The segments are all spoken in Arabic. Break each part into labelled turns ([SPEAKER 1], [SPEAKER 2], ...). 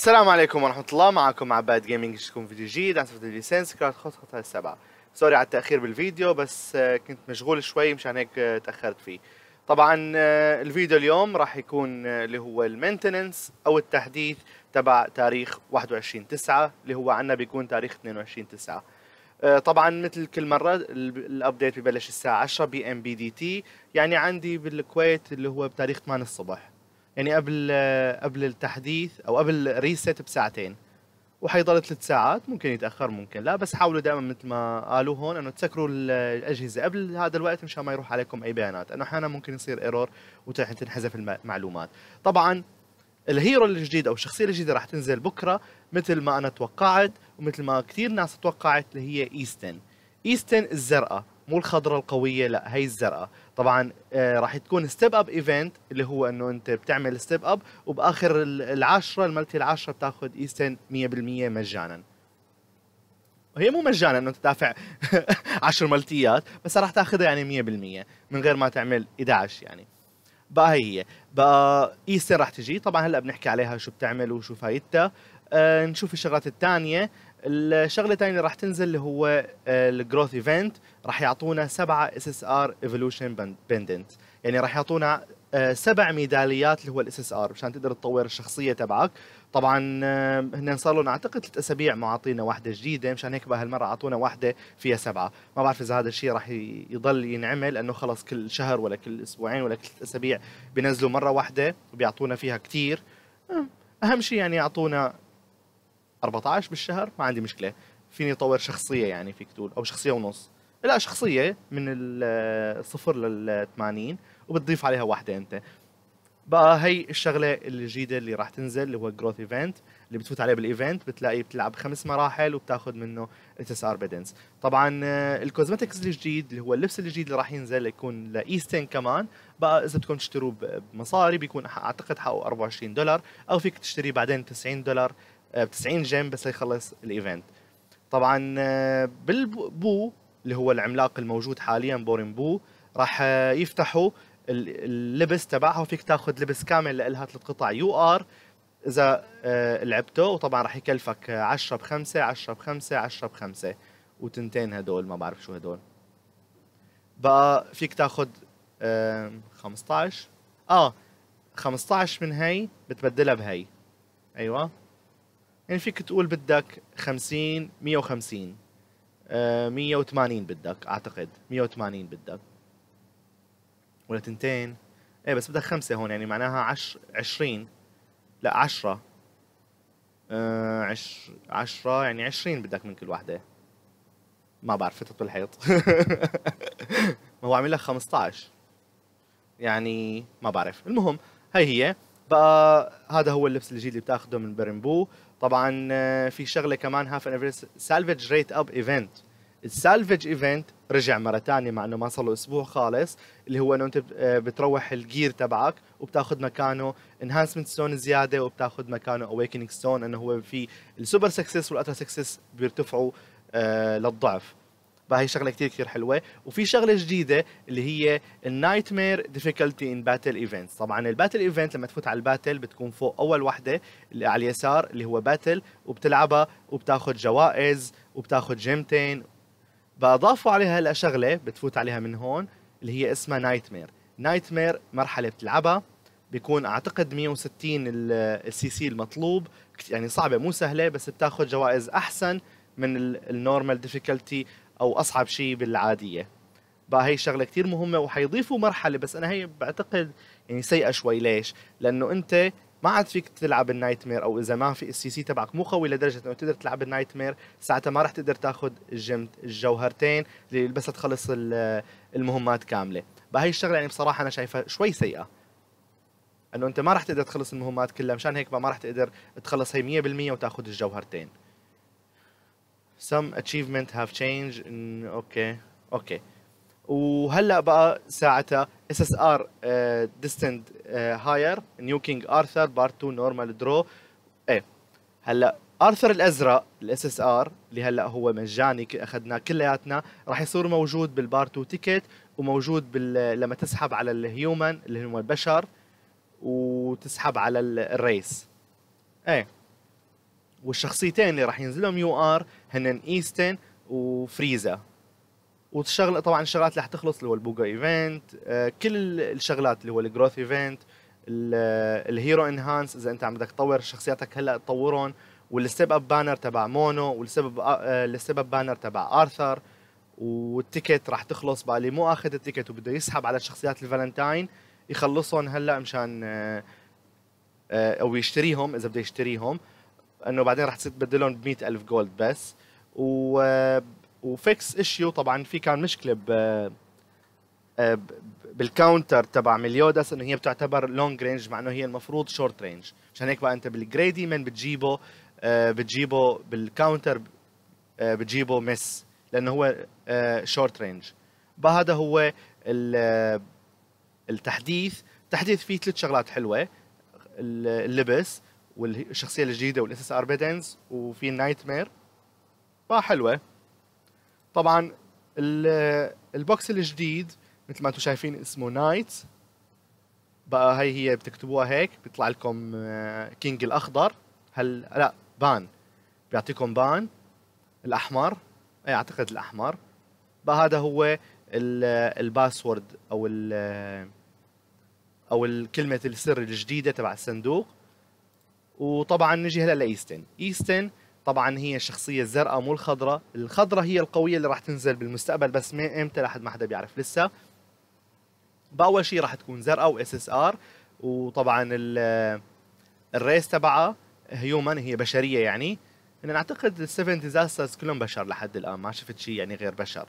[SPEAKER 1] السلام عليكم ورحمة الله معكم عباد جيمنج شكون فيديو جديد عن سالفة الليسنس خط خطة السبعة سوري على التأخير بالفيديو بس آه، كنت مشغول شوي مشان هيك آه، تأخرت فيه طبعا آه، الفيديو اليوم راح يكون اللي هو المينتننس او التحديث تبع تاريخ 21 9 اللي هو عنا بيكون تاريخ 22 9 طبعا مثل كل مره الابديت ببلش الساعه 10 بي ام بي دي تي يعني عندي بالكويت اللي هو بتاريخ 8 الصبح يعني قبل قبل التحديث او قبل ريست بساعتين وحيضل ثلاث ساعات ممكن يتاخر ممكن لا بس حاولوا دائما مثل ما قالوا هون انه تسكروا الاجهزه قبل هذا الوقت مشان ما يروح عليكم اي بيانات لانه احيانا ممكن يصير ايرور وتنحذف المعلومات طبعا الهيرو الجديد او الشخصيه الجديده راح تنزل بكره مثل ما انا توقعت ومثل ما كثير ناس توقعت اللي هي ايستن ايستن الزرقاء مو الخضراء القويه لا هي الزرقاء طبعا آه، راح تكون ستيب اب ايفنت اللي هو انه انت بتعمل ستيب اب وباخر العشره الملتي العشره بتاخذ ايستن 100% مجانا هي مو مجانا انه تدافع 10 ملتيات بس راح تاخذها يعني 100% من غير ما تعمل 11 يعني بقى هي هي بقى ايستن راح تجي طبعا هلا بنحكي عليها شو بتعمل وشو فايدتها آه نشوف الشغلات الثانيه الشغله الثانيه اللي راح تنزل اللي هو آه، الجروث ايفنت راح يعطونا سبعه اس اس ار ايفولوشن بندنت يعني راح يعطونا آه، سبع ميداليات اللي هو الاس اس ار مشان تقدر تطور الشخصيه تبعك طبعا آه، هن صار لهم اعتقد ثلاث اسابيع معطينا واحده جديده مشان هيك بهالمره اعطونا واحده فيها سبعه ما بعرف اذا هذا الشيء راح يضل ينعمل لانه خلص كل شهر ولا كل اسبوعين ولا كل ثلاث اسابيع بينزلوا مره واحده وبيعطونا فيها كثير اهم شيء يعني يعطونا 14 بالشهر ما عندي مشكله فيني اطور شخصيه يعني فيك تقول او شخصيه ونص لا شخصيه من الصفر آه، لل 80 وبتضيف عليها واحده انت بقى هي الشغله الجديده اللي راح تنزل اللي هو جروث ايفنت اللي بتفوت عليه بالايفنت بتلاقي بتلعب خمس مراحل وبتاخذ منه ار بيدنس طبعا الكوزمتكس آه، الجديد اللي هو اللبس الجديد اللي راح ينزل يكون لايستن كمان بقى اذا بدكم تشتروه بمصاري بيكون اعتقد حقه 24 دولار او فيك تشتريه بعدين 90 دولار آه، ب 90 جيم بس يخلص الايفنت طبعا آه، بالبو اللي هو العملاق الموجود حاليا بورين بو راح آه، يفتحوا اللبس تبعها وفيك تاخذ لبس كامل لها ثلاث قطع يو ار اذا لعبته وطبعا راح يكلفك 10 ب 5 10 ب 5 10 ب 5 وتنتين هدول ما بعرف شو هدول بقى فيك تاخذ 15 اه 15 من هي بتبدلها بهي ايوه يعني فيك تقول بدك 50 150 180 بدك اعتقد 180 بدك ولا تنتين ايه بس بدك خمسه هون يعني معناها 10 20 لا 10 عشرة. آه 10 10 يعني 20 بدك من كل وحده ما بعرف فتت بالحيط ما هو عامل لك 15 يعني ما بعرف المهم هاي هي بقى هذا هو اللبس الجديد اللي بتاخده من برمبو طبعا آه، في شغله كمان هاف ايفرست سالفج ريت اب ايفنت السالفج ايفنت رجع مره ثانيه مع انه ما صار له اسبوع خالص اللي هو انه انت آه، بتروح الجير تبعك وبتاخذ مكانه انهانسمنت ستون زياده وبتاخذ مكانه اويكننج ستون انه هو في السوبر سكسس والاتر سكسس بيرتفعوا آه، للضعف فهي شغله كثير كثير حلوه وفي شغله جديده اللي هي النايت مير ديفيكولتي ان باتل ايفنتس طبعا الباتل ايفنت لما تفوت على الباتل بتكون فوق اول وحده اللي على اليسار اللي هو باتل وبتلعبها وبتاخذ جوائز وبتاخذ جيمتين باضافوا عليها هلا شغله بتفوت عليها من هون اللي هي اسمها نايت مير نايت مير مرحله بتلعبها بيكون اعتقد 160 السي سي المطلوب يعني صعبه مو سهله بس بتاخذ جوائز احسن من النورمال ديفيكولتي او اصعب شيء بالعاديه بقى هي شغله كثير مهمه وحيضيفوا مرحله بس انا هي بعتقد يعني سيئه شوي ليش لانه انت ما عاد فيك تلعب النايت مير او اذا ما في السي سي تبعك مو قوي لدرجه انه تقدر تلعب النايت مير ساعتها ما راح تقدر تاخذ الجوهرتين اللي بس تخلص المهمات كامله بهي الشغله يعني بصراحه انا شايفها شوي سيئه انه انت ما راح تقدر تخلص المهمات كلها مشان هيك ما راح تقدر تخلص هي 100% وتاخذ الجوهرتين some achievement have changed اوكي mm, اوكي وهلا بقى ساعتها اس اس ار ديستند هاير نيو كينج ارثر بارت 2 نورمال درو ايه هلا ارثر الازرق الاس اس ار اللي هلا هو مجاني اخذناه كلياتنا راح يصير موجود بالبارت 2 تيكت وموجود بال... لما تسحب على الهيومن اللي هم البشر وتسحب على الريس ايه والشخصيتين اللي راح ينزلهم يو ار هن ايستن وفريزا والشغله طبعا الشغلات اللي حتخلص اللي هو البوغا ايفنت آه، كل الشغلات اللي هو الجروث ايفنت آه، الهيرو انهانس اذا انت عم بدك تطور شخصياتك هلا تطورهم والستيب اب بانر تبع مونو والسبب آه، الستيب اب بانر تبع ارثر والتيكت راح تخلص بقى اللي مو اخذ التيكت وبده يسحب على شخصيات الفالنتاين يخلصهم هلا مشان او يشتريهم اذا بده يشتريهم انه بعدين رح تصير تبدلهم ب ألف جولد بس و وفيكس ايشيو طبعا في كان مشكله ب آه، بالكاونتر تبع مليوداس انه هي بتعتبر لونج رينج مع انه هي المفروض شورت رينج عشان هيك بقى انت بالجريدي من بتجيبه آه، بتجيبه بالكاونتر آه، بتجيبه مس لانه هو شورت رينج بهذا هو التحديث تحديث فيه ثلاث شغلات حلوه اللبس والشخصيه الجديده والاس اس ار بيدنز وفي نايت مير فحلوه طبعا البوكس الجديد مثل ما انتم شايفين اسمه نايت بقى هي هي بتكتبوها هيك بيطلع لكم كينج آه، الاخضر هل لا بان بيعطيكم بان الاحمر اي اعتقد الاحمر بقى هذا هو الباسورد او ال او الكلمه السر الجديده تبع الصندوق وطبعا نجي هلا لايستن ايستن طبعا هي الشخصية الزرقاء مو الخضراء الخضراء هي القوية اللي راح تنزل بالمستقبل بس ما امتى لحد ما حدا بيعرف لسه باول شيء راح تكون زرقاء واس اس ار وطبعا الريس تبعها هيومن هي بشرية يعني انا اعتقد السفن ديزاسترز كلهم بشر لحد الان ما شفت شيء يعني غير بشر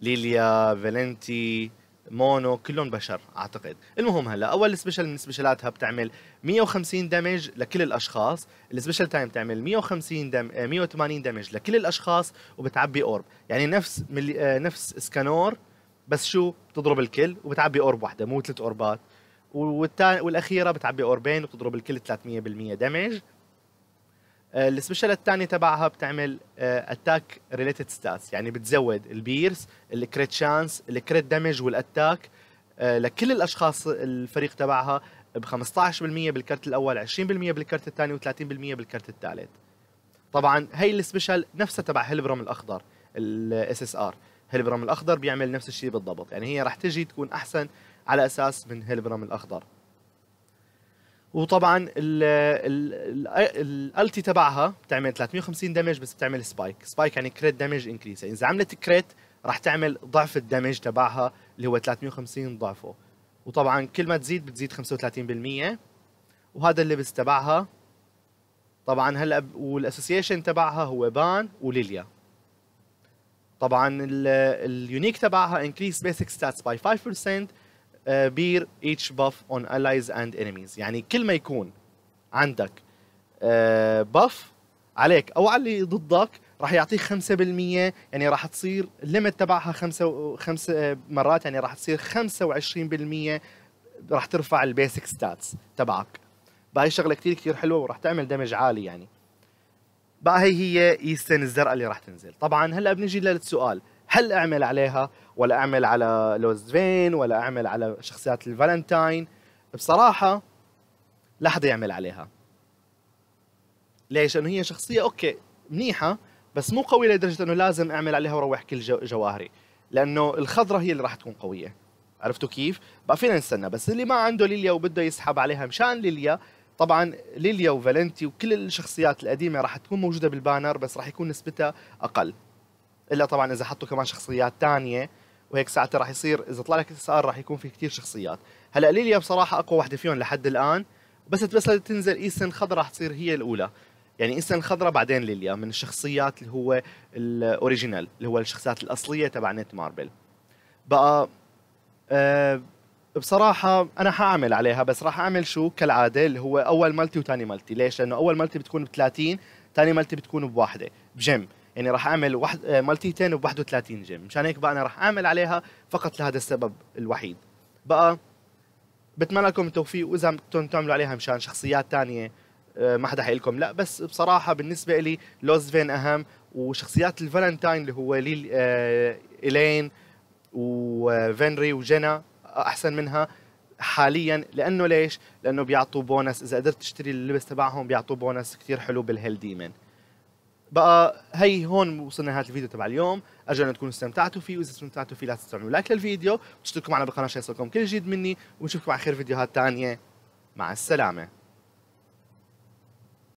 [SPEAKER 1] ليليا فالنتي مونو كلهم بشر اعتقد المهم هلا اول سبيشل من سبيشلاتها بتعمل 150 دمج لكل الاشخاص السبيشل تايم بتعمل 150 دم 180 آه، دمج لكل الاشخاص وبتعبي اورب يعني نفس ملي... آه، نفس اسكانور بس شو بتضرب الكل وبتعبي اورب واحده مو ثلاث اوربات والتان... والاخيره بتعبي اوربين وبتضرب الكل 300% دمج آه، السبيشال الثاني تبعها بتعمل اتاك ريليتد ستاتس يعني بتزود البيرس الكريت شانس الكريت دامج والاتاك لكل الاشخاص الفريق تبعها ب 15% بالكرت الاول 20% بالكرت الثاني و30% بالكرت الثالث طبعا هي السبيشال نفسها تبع هيلبرم الاخضر الاس اس ار هيلبرم الاخضر بيعمل نفس الشيء بالضبط يعني هي رح تجي تكون احسن على اساس من هيلبرم الاخضر وطبعا الالتي تبعها بتعمل 350 دمج بس بتعمل سبايك سبايك يعني كريت دمج انكريس يعني اذا عملت كريت راح تعمل ضعف الدمج تبعها اللي هو 350 ضعفه وطبعا كل ما تزيد بتزيد 35% وهذا اللبس تبعها طبعا هلا والاسوسيشن تبعها هو بان وليليا طبعا اليونيك تبعها انكريس بيسك ستاتس باي 5% بير ايتش باف اون الايز اند انيميز يعني كل ما يكون عندك باف آه، عليك او على اللي ضدك راح يعطيك 5% يعني راح تصير الليمت تبعها خمسة خمسة آه، مرات يعني راح تصير 25% راح ترفع البيسك ستاتس تبعك بهي شغله كثير كثير حلوه وراح تعمل دمج عالي يعني بقى هي هي ايستن الزرقاء اللي راح تنزل طبعا هلا بنجي للسؤال هل اعمل عليها ولا اعمل على لوز فين ولا اعمل على شخصيات الفالنتاين بصراحه لا حدا يعمل عليها ليش انه هي شخصيه اوكي منيحه بس مو قويه لدرجه انه لازم اعمل عليها وروح كل جواهري لانه الخضره هي اللي راح تكون قويه عرفتوا كيف بقى فينا نستنى بس اللي ما عنده ليليا وبده يسحب عليها مشان ليليا طبعا ليليا وفالنتي وكل الشخصيات القديمه راح تكون موجوده بالبانر بس راح يكون نسبتها اقل الا طبعا اذا حطوا كمان شخصيات تانية وهيك ساعتها راح يصير اذا طلع لك اس ار راح يكون في كثير شخصيات هلا ليليا بصراحه اقوى وحده فيهم لحد الان بس بس تنزل ايسن خضراء راح تصير هي الاولى يعني ايسن خضراء بعدين ليليا من الشخصيات اللي هو الاوريجينال اللي هو الشخصيات الاصليه تبع نت ماربل بقى أه بصراحة أنا حأعمل عليها بس راح أعمل شو كالعادة اللي هو أول مالتي وثاني مالتي ليش؟ لأنه أول مالتي بتكون ب 30 ثاني مالتي بتكون بواحدة بجيم يعني راح اعمل واحد مالتيتين ب 31 جيم مشان هيك بقى انا راح اعمل عليها فقط لهذا السبب الوحيد بقى بتمنى لكم التوفيق واذا بدكم تعملوا عليها مشان شخصيات تانية آه، ما حدا حيقول لا بس بصراحه بالنسبه لي لوز فين اهم وشخصيات الفالنتاين اللي هو ليل آه، الين وفنري وجنا احسن منها حاليا لانه ليش؟ لانه بيعطوا بونس اذا قدرت تشتري اللبس تبعهم بيعطوا بونس كثير حلو بالهيل ديمن بقى هي هون وصلنا نهايه الفيديو تبع اليوم ارجو ان تكونوا استمتعتوا فيه واذا استمتعتوا فيه لا تنسوا تعملوا لايك للفيديو وتشتركوا معنا بالقناه عشان يصلكم كل جديد مني ونشوفكم على خير فيديوهات ثانيه مع السلامه